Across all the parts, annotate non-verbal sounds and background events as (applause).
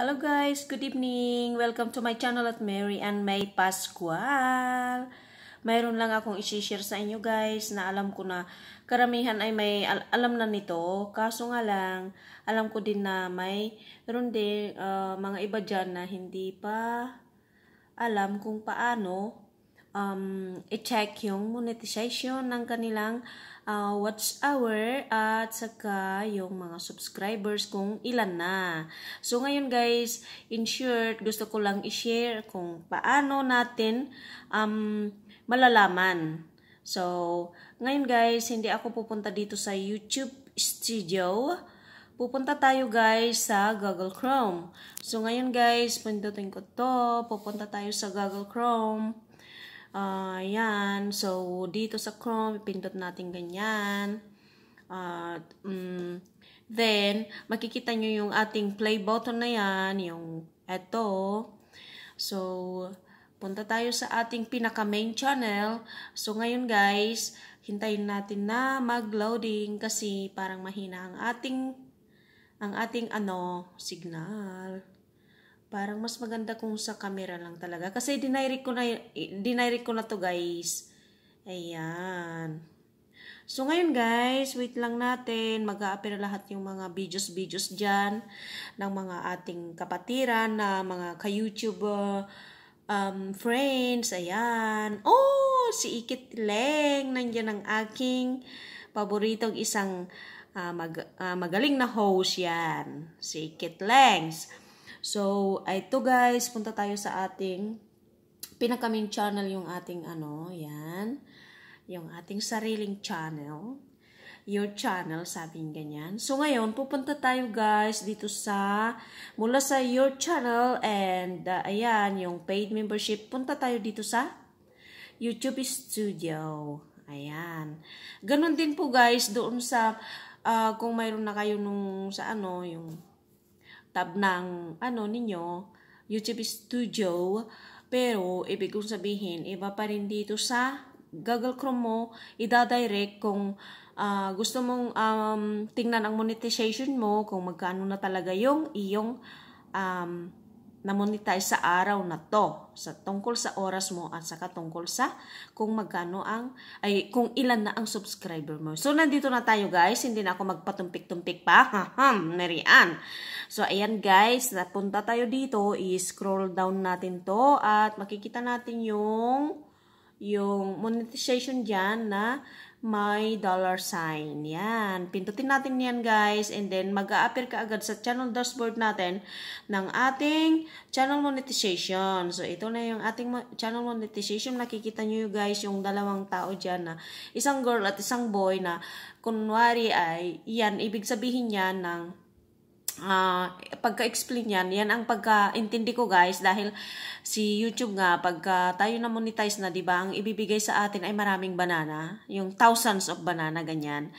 Hello guys, good evening. Welcome to my channel at Mary and May Pascual. Mayroon lang akong isi-share sa inyo guys na alam ko na karamihan ay may al alam na nito. Kaso nga lang, alam ko din na may meron din uh, mga iba dyan na hindi pa alam kung paano um, i-check yung monetization ng kanilang uh, watch hour at saka yung mga subscribers kung ilan na. So ngayon guys, in short, gusto ko lang i-share kung paano natin um, malalaman. So ngayon guys, hindi ako pupunta dito sa YouTube Studio. Pupunta tayo guys sa Google Chrome. So ngayon guys, pindutin ko to. Pupunta tayo sa Google Chrome. Uh, yan. So, dito sa Chrome, pindot natin ganyan. At, uh, um, mm, then, makikita nyo yung ating play button na yan, yung eto. So, punta tayo sa ating pinaka-main channel. So, ngayon guys, hintayin natin na mag-loading kasi parang mahina ang ating, ang ating ano, signal. Parang mas maganda kung sa camera lang talaga. Kasi dinirect ko na, dinirect ko na to guys. Ayan. So ngayon guys, wait lang natin. mag a lahat yung mga videos-videos dyan ng mga ating kapatiran na mga ka youtube um, friends. Ayan. Oh, si Ikit Leng. Nandiyan ang aking paboritong isang uh, mag, uh, magaling na host yan. Si Ikit Leng. So, ito guys, punta tayo sa ating pinakaming channel yung ating ano, yan. Yung ating sariling channel. Your channel, sabing ganyan. So, ngayon, pupunta tayo guys dito sa, mula sa your channel and uh, ayan, yung paid membership, punta tayo dito sa YouTube Studio. Ayan. Ganon din po guys, doon sa, uh, kung mayroon na kayo nung sa ano, yung tab ng ano ninyo, YouTube Studio. Pero, ibig kong sabihin, iba pa rin dito sa Google Chrome mo, idadirect kung uh, gusto mong um, tingnan ang monetization mo, kung magkano na talaga yung iyong um, na monetize sa araw na to sa tungkol sa oras mo at sa katungkol sa kung magkano ang ay kung ilan na ang subscriber mo. So nandito na tayo guys, hindi na ako magpatumpik-tumpik pa. (laughs) Haham, nariyan. So ayan guys, napunta tayo dito, i-scroll down natin to at makikita natin yung yung monetization diyan na my dollar sign. Yan. Pintutin natin yan guys. And then mag-a-appear ka agad sa channel dashboard natin ng ating channel monetization. So ito na yung ating channel monetization. Nakikita nyo guys yung dalawang tao dyan na isang girl at isang boy na kunwari ay yan. Ibig sabihin niya ng uh, pagka-explain yan, yan ang pagka-intindi ko guys dahil si YouTube nga pagka tayo na monetize na, 'di ba? Ang ibibigay sa atin ay maraming banana, yung thousands of banana ganyan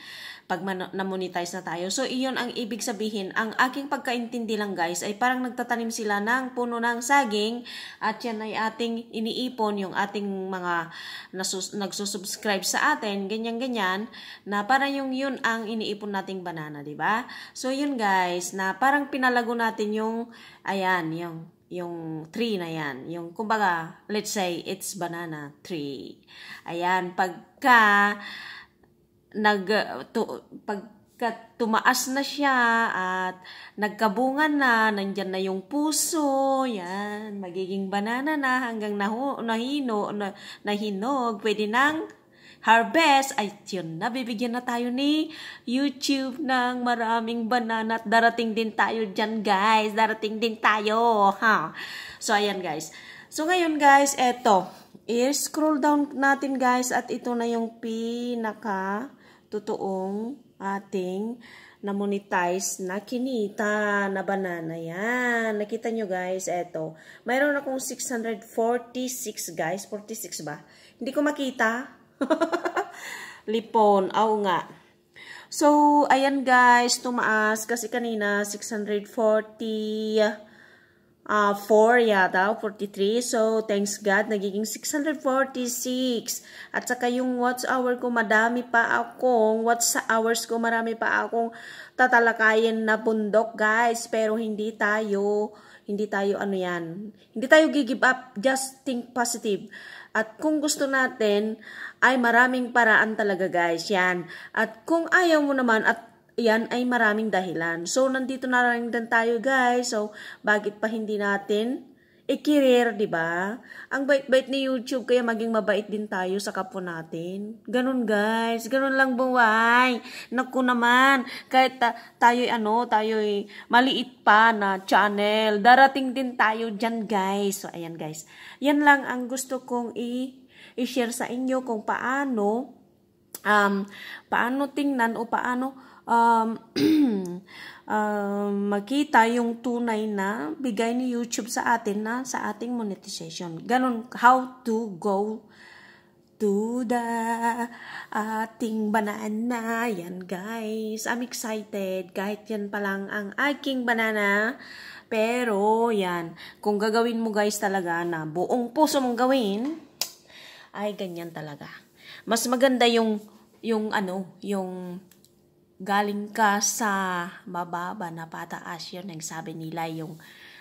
pag na-monetize na tayo. So, iyon ang ibig sabihin. Ang aking pagkaintindi lang guys ay parang nagtatanim sila ng puno ng saging at yan ay ating iniipon yung ating mga nasus nagsusubscribe sa atin, ganyan-ganyan, na parang yung yun ang iniipon nating banana, di ba So, yun guys, na parang pinalago natin yung, ayan, yung yung tree na yan. Yung, kumbaga, let's say, it's banana tree. Ayan, pagka, nag to, pagka tumaas na siya at nagkabunga na, nandiyan na yung puso, yan, magiging banana na hanggang nahino, nahinog, pwede nang harvest. Ay, yun na, bibigyan na tayo ni YouTube ng maraming banana at darating din tayo dyan, guys. Darating din tayo, ha? Huh? So, ayan, guys. So, ngayon, guys, eto. I-scroll down natin, guys, at ito na yung pinaka totoong ating na-monetize na kinita na banana. Yan. Nakita nyo guys, eto. Mayroon akong 646 guys. 46 ba? Hindi ko makita. (laughs) Lipon. Oo nga. So, ayan guys, tumaas. Kasi kanina 640 uh, 4 yata, 43. So, thanks God, nagiging 646. At saka yung watch hour ko, madami pa akong, watch hours ko, marami pa akong tatalakayin na bundok, guys. Pero hindi tayo, hindi tayo ano yan, hindi tayo gigive up, just think positive. At kung gusto natin, ay maraming paraan talaga guys, yan. At kung ayaw mo naman, at yan ay maraming dahilan. So, nandito na lang din tayo guys. So, bakit pa hindi natin i-career, di ba? Ang bait-bait ni YouTube, kaya maging mabait din tayo sa kapo natin. Ganun guys, ganun lang buhay. Naku naman, kahit ta- tayo'y ano, tayo'y maliit pa na channel, darating din tayo dyan guys. So, ayan guys, yan lang ang gusto kong i- i-share sa inyo kung paano um, paano tingnan o paano um, (clears throat) um, makita yung tunay na bigay ni YouTube sa atin na sa ating monetization. Ganon, how to go to the ating banana. Yan guys, I'm excited. Kahit yan pa lang ang aking banana. Pero yan, kung gagawin mo guys talaga na buong puso mong gawin, ay ganyan talaga. Mas maganda yung yung ano, yung galing ka sa mababa na pataas yun ang sabi nila yung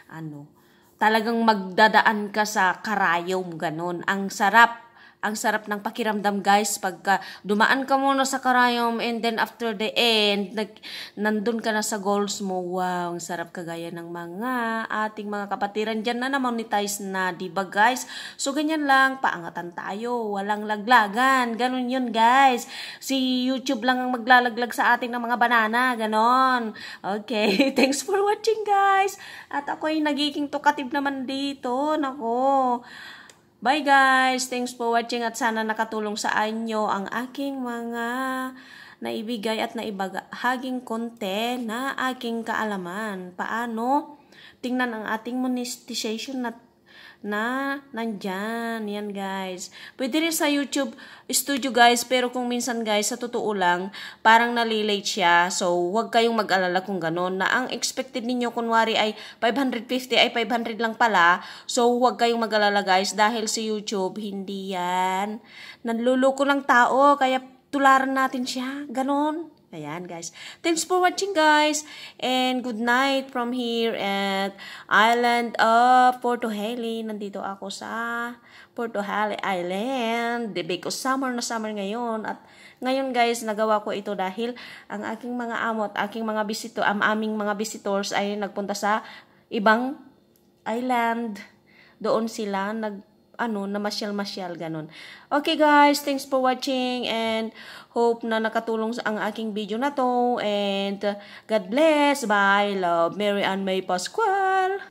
ano talagang magdadaan ka sa karayom ganun ang sarap ang sarap ng pakiramdam guys pagka ah, dumaan ka muna sa karayom and then after the end, nag, nandun ka na sa goals mo. Wow, ang sarap kagaya ng mga ating mga kapatiran dyan na na-monetize na, na 'di guys? So ganyan lang, paangatan tayo, walang laglagan. Ganun 'yun guys. Si YouTube lang ang maglalaglag sa ating ng mga banana, ganon. Okay, (laughs) thanks for watching guys. At ako ay nagiging tukatib naman dito. Nako. Bye guys! Thanks for watching at sana nakatulong sa inyo ang aking mga naibigay at naibahaging konti na aking kaalaman. Paano tingnan ang ating monetization na na nandyan. Yan guys. Pwede rin sa YouTube studio guys, pero kung minsan guys, sa totoo lang, parang nalilate siya. So, huwag kayong mag-alala kung ganun. Na ang expected ninyo kunwari ay 550 ay 500 lang pala. So, huwag kayong mag-alala guys dahil si YouTube, hindi yan. Nanluloko ng tao, kaya tularan natin siya. Ganon. Ayan, guys. Thanks for watching, guys. And good night from here at Island of Porto Hale. Nandito ako sa Porto Hale Island. The Because summer na summer ngayon. At ngayon, guys, nagawa ko ito dahil ang aking mga amot, aking mga bisito, ang aming mga visitors ay nagpunta sa ibang island. Doon sila nag ano, na masyal-masyal, ganun. Okay guys, thanks for watching and hope na nakatulong ang aking video na to and God bless, bye, love, Mary and May Pasqual.